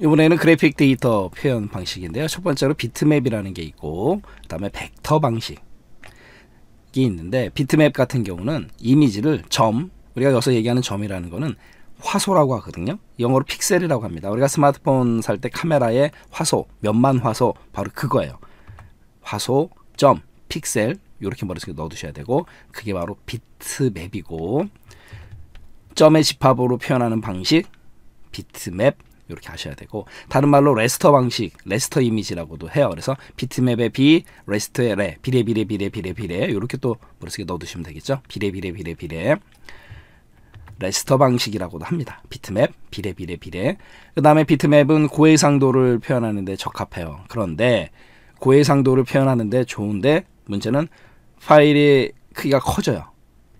이번에는 그래픽 데이터 표현 방식인데요. 첫 번째로 비트맵이라는 게 있고 그다음에 벡터 방식이 있는데 비트맵 같은 경우는 이미지를 점 우리가 여기서 얘기하는 점이라는 거는 화소라고 하거든요. 영어로 픽셀이라고 합니다. 우리가 스마트폰 살 때 카메라에 화소, 몇만 화소 바로 그거예요. 화소, 점, 픽셀 이렇게 머릿속에 넣어두셔야 되고 그게 바로 비트맵이고 점의 집합으로 표현하는 방식 비트맵 이렇게 하셔야 되고 다른 말로 레스터 방식, 레스터 이미지라고도 해요. 그래서 비트맵의 비, 레스터의 레, 비례 비례 비례 비례 비례 이렇게 또 머릿속에 넣어두시면 되겠죠. 비례 비례 비례 비례 레스터 방식이라고도 합니다. 비트맵, 비례 비례 비례 그 다음에 비트맵은 고해상도를 표현하는데 적합해요. 그런데 고해상도를 표현하는데 좋은데 문제는 파일의 크기가 커져요.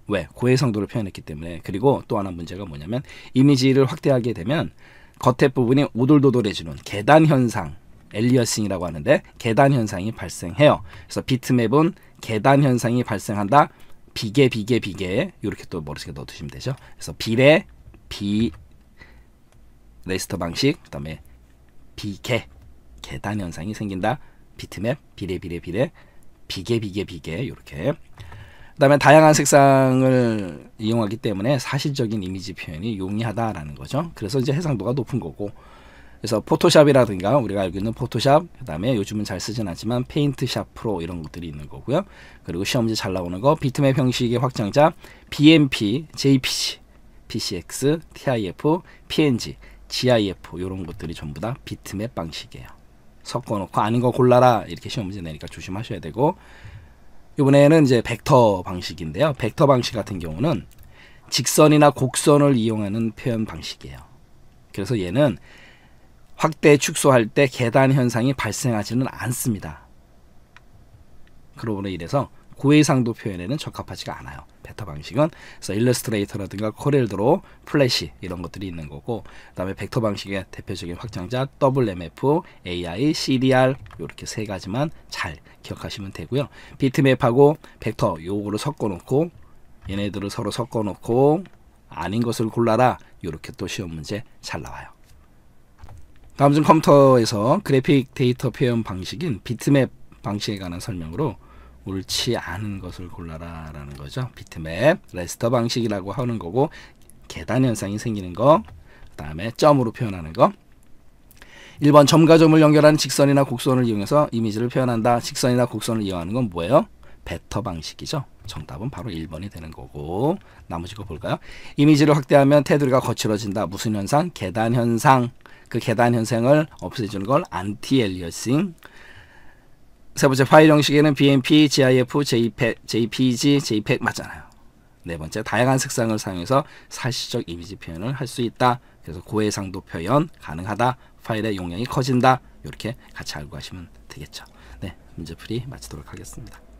왜? 고해상도를 표현했기 때문에. 그리고 또 하나 문제가 뭐냐면 이미지를 확대하게 되면 겉에 부분이 오돌도돌해지는 계단 현상 엘리어싱이라고 하는데 계단 현상이 발생해요. 그래서 비트맵은 계단 현상이 발생한다. 비계 비계 비계 이렇게 또 머릿속에 넣어두시면 되죠. 그래서 비례 비 레스터 방식 그다음에 비계 계단 현상이 생긴다. 비트맵 비례 비례 비례 비계 비계 비계 이렇게 그다음에 다양한 색상을 이용하기 때문에 사실적인 이미지 표현이 용이하다라는 거죠. 그래서 이제 해상도가 높은 거고. 그래서 포토샵이라든가 우리가 알고 있는 포토샵, 그다음에 요즘은 잘 쓰진 않지만 페인트샵 프로 이런 것들이 있는 거고요. 그리고 시험지 잘 나오는 거 비트맵 형식의 확장자 BMP, JPG, PCX, TIF, PNG, GIF 이런 것들이 전부 다 비트맵 방식이에요. 섞어놓고 아닌 거 골라라 이렇게 시험지 내니까 조심하셔야 되고 이번에는 이제 벡터 방식인데요. 벡터 방식 같은 경우는 직선이나 곡선을 이용하는 표현 방식이에요. 그래서 얘는 확대 축소할 때 계단 현상이 발생하지는 않습니다. 그러므로 이래서 고해상도 표현에는 적합하지가 않아요. 베터 방식은 그래서 일러스트레이터라든가 코렐드로 플래시 이런 것들이 있는 거고 그다음에 벡터 방식의 대표적인 확장자 WMF, AI, CDR 이렇게 세 가지만 잘 기억하시면 되고요. 비트맵하고 벡터 요거를 섞어놓고 얘네들을 서로 섞어놓고 아닌 것을 골라라 이렇게 또 시험 문제 잘 나와요. 다음 중 컴퓨터에서 그래픽 데이터 표현 방식인 비트맵 방식에 관한 설명으로 옳지 않은 것을 골라라라는 거죠. 비트맵 레스터 방식이라고 하는 거고 계단 현상이 생기는 거, 그다음에 점으로 표현하는 거. 1번 점과 점을 연결하는 직선이나 곡선을 이용해서 이미지를 표현한다. 직선이나 곡선을 이용하는 건 뭐예요? 베터 방식이죠. 정답은 바로 1번이 되는 거고 나머지 거 볼까요? 이미지를 확대하면 테두리가 거칠어진다. 무슨 현상? 계단 현상. 그 계단 현상을 없애주는 걸 안티 엘리어싱 세 번째 파일 형식에는 BMP, GIF, JPEG, JPG, e JPEG 맞잖아요. 네 번째 다양한 색상을 사용해서 사실적 이미지 표현을 할 수 있다. 그래서 고해상도 표현 가능하다. 파일의 용량이 커진다. 이렇게 같이 알고 가시면 되겠죠. 네, 문제풀이 마치도록 하겠습니다.